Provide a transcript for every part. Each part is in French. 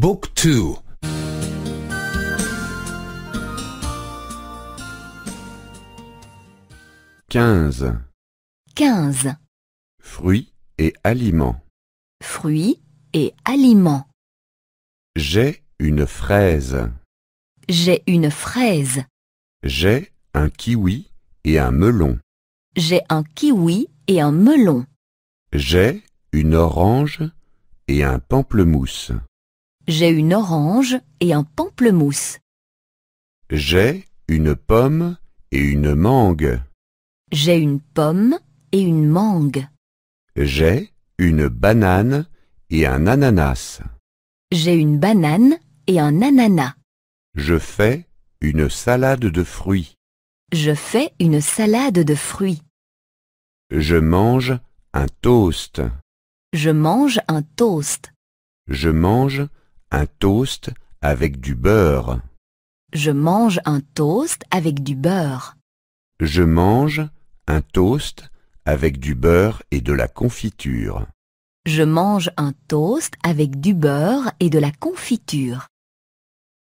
Book 2 15 15 Fruits et aliments Fruits et aliments J'ai une fraise J'ai une fraise J'ai un kiwi et un melon J'ai un kiwi et un melon J'ai une orange et un pamplemousse j'ai une orange et un pamplemousse. J'ai une pomme et une mangue. J'ai une pomme et une mangue. J'ai une banane et un ananas. J'ai une banane et un ananas. Je fais une salade de fruits. Je fais une salade de fruits. Je mange un toast. Je mange un toast. Je mange un toast avec du beurre. Je mange un toast avec du beurre. Je mange un toast avec du beurre et de la confiture. Je mange un toast avec du beurre et de la confiture.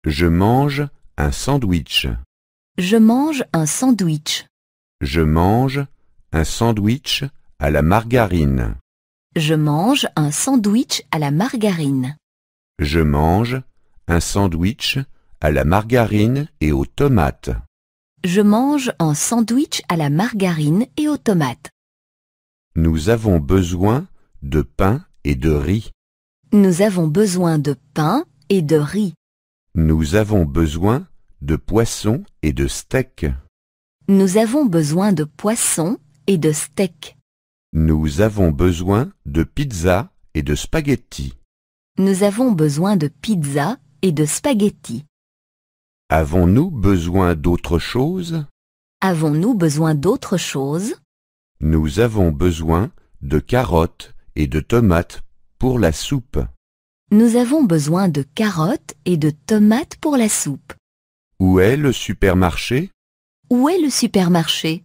Je mange un sandwich. Je mange un sandwich. Je mange un sandwich à la margarine. Je mange un sandwich à la margarine. Je mange un sandwich à la margarine et aux tomates. Je mange un sandwich à la margarine et aux tomates. Nous avons besoin de pain et de riz. Nous avons besoin de pain et de riz. Nous avons besoin de poisson et de steak. Nous avons besoin de poisson et de steak. Nous avons besoin de pizza et de spaghettis. Nous avons besoin de pizza et de spaghettis. Avons-nous besoin d'autre chose Avons-nous besoin d'autre chose Nous avons besoin de carottes et de tomates pour la soupe. Nous avons besoin de carottes et de tomates pour la soupe. Où est le supermarché Où est le supermarché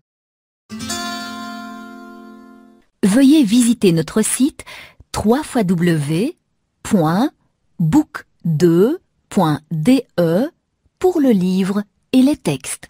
Veuillez visiter notre site www book 2de pour le livre et les textes.